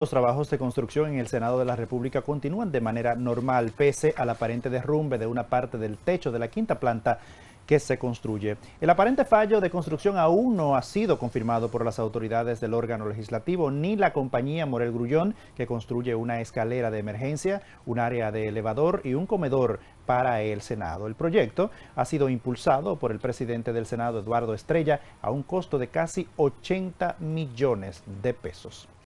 Los trabajos de construcción en el Senado de la República continúan de manera normal, pese al aparente derrumbe de una parte del techo de la quinta planta que se construye. El aparente fallo de construcción aún no ha sido confirmado por las autoridades del órgano legislativo ni la compañía Morel Grullón, que construye una escalera de emergencia, un área de elevador y un comedor para el Senado. El proyecto ha sido impulsado por el presidente del Senado, Eduardo Estrella, a un costo de casi 80 millones de pesos.